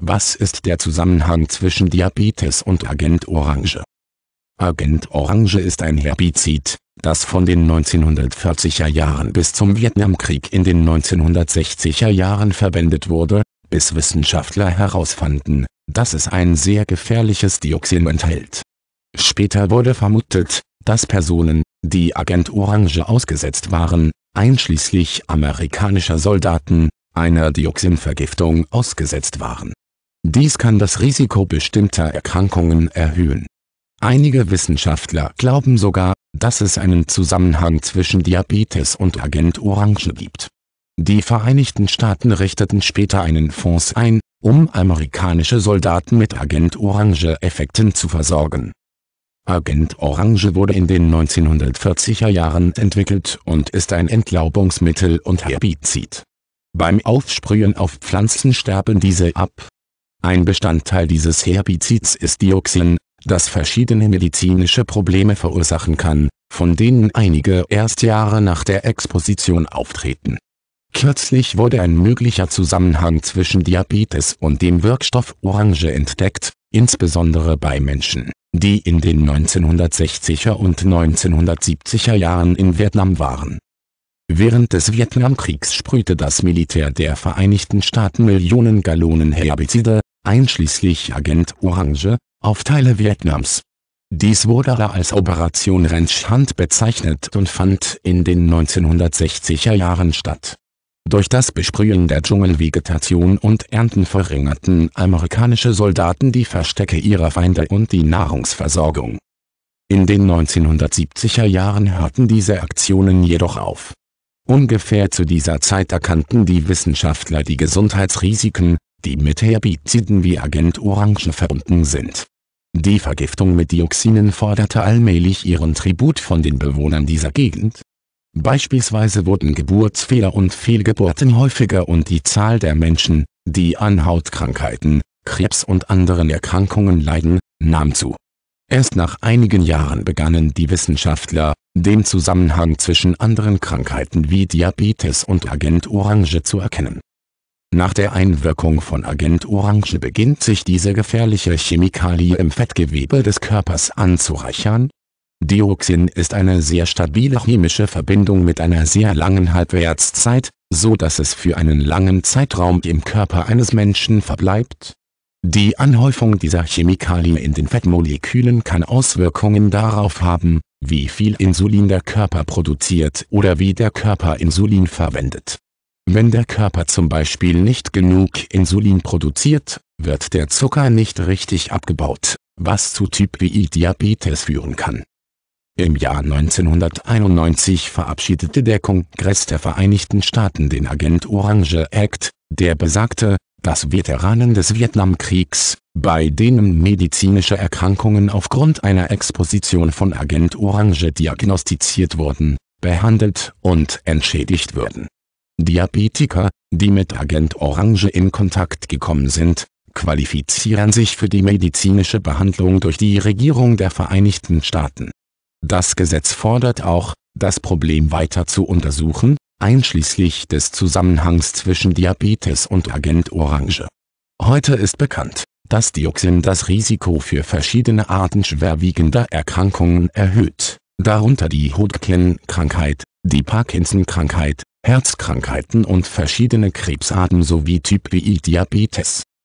Was ist der Zusammenhang zwischen Diabetes und Agent Orange? Agent Orange ist ein Herbizid, das von den 1940er Jahren bis zum Vietnamkrieg in den 1960er Jahren verwendet wurde, bis Wissenschaftler herausfanden, dass es ein sehr gefährliches Dioxin enthält. Später wurde vermutet, dass Personen, die Agent Orange ausgesetzt waren, einschließlich amerikanischer Soldaten, einer Dioxinvergiftung ausgesetzt waren. Dies kann das Risiko bestimmter Erkrankungen erhöhen. Einige Wissenschaftler glauben sogar, dass es einen Zusammenhang zwischen Diabetes und Agent Orange gibt. Die Vereinigten Staaten richteten später einen Fonds ein, um amerikanische Soldaten mit Agent Orange-Effekten zu versorgen. Agent Orange wurde in den 1940er Jahren entwickelt und ist ein Entlaubungsmittel und Herbizid. Beim Aufsprühen auf Pflanzen sterben diese ab, ein Bestandteil dieses Herbizids ist Dioxin, das verschiedene medizinische Probleme verursachen kann, von denen einige erst Jahre nach der Exposition auftreten. Kürzlich wurde ein möglicher Zusammenhang zwischen Diabetes und dem Wirkstoff Orange entdeckt, insbesondere bei Menschen, die in den 1960er und 1970er Jahren in Vietnam waren. Während des Vietnamkriegs sprühte das Militär der Vereinigten Staaten Millionen Gallonen Herbizide, einschließlich Agent Orange, auf Teile Vietnams. Dies wurde als Operation Rentschand bezeichnet und fand in den 1960er Jahren statt. Durch das Besprühen der Dschungelvegetation und Ernten verringerten amerikanische Soldaten die Verstecke ihrer Feinde und die Nahrungsversorgung. In den 1970er Jahren hörten diese Aktionen jedoch auf. Ungefähr zu dieser Zeit erkannten die Wissenschaftler die Gesundheitsrisiken, die mit Herbiziden wie Agent Orange verbunden sind. Die Vergiftung mit Dioxinen forderte allmählich ihren Tribut von den Bewohnern dieser Gegend. Beispielsweise wurden Geburtsfehler und Fehlgeburten häufiger und die Zahl der Menschen, die an Hautkrankheiten, Krebs und anderen Erkrankungen leiden, nahm zu. Erst nach einigen Jahren begannen die Wissenschaftler, den Zusammenhang zwischen anderen Krankheiten wie Diabetes und Agent Orange zu erkennen nach der Einwirkung von Agent Orange beginnt sich diese gefährliche Chemikalie im Fettgewebe des Körpers anzureichern. Dioxin ist eine sehr stabile chemische Verbindung mit einer sehr langen Halbwertszeit, so dass es für einen langen Zeitraum im Körper eines Menschen verbleibt. Die Anhäufung dieser Chemikalie in den Fettmolekülen kann Auswirkungen darauf haben, wie viel Insulin der Körper produziert oder wie der Körper Insulin verwendet wenn der Körper zum Beispiel nicht genug Insulin produziert, wird der Zucker nicht richtig abgebaut, was zu typ I e diabetes führen kann. Im Jahr 1991 verabschiedete der Kongress der Vereinigten Staaten den Agent Orange Act, der besagte, dass Veteranen des Vietnamkriegs, bei denen medizinische Erkrankungen aufgrund einer Exposition von Agent Orange diagnostiziert wurden, behandelt und entschädigt würden Diabetiker, die mit Agent Orange in Kontakt gekommen sind, qualifizieren sich für die medizinische Behandlung durch die Regierung der Vereinigten Staaten. Das Gesetz fordert auch, das Problem weiter zu untersuchen, einschließlich des Zusammenhangs zwischen Diabetes und Agent Orange. Heute ist bekannt, dass Dioxin das Risiko für verschiedene Arten schwerwiegender Erkrankungen erhöht, darunter die Hodgkin-Krankheit, die Parkinson-Krankheit, Herzkrankheiten und verschiedene Krebsarten sowie Typ-II-Diabetes e,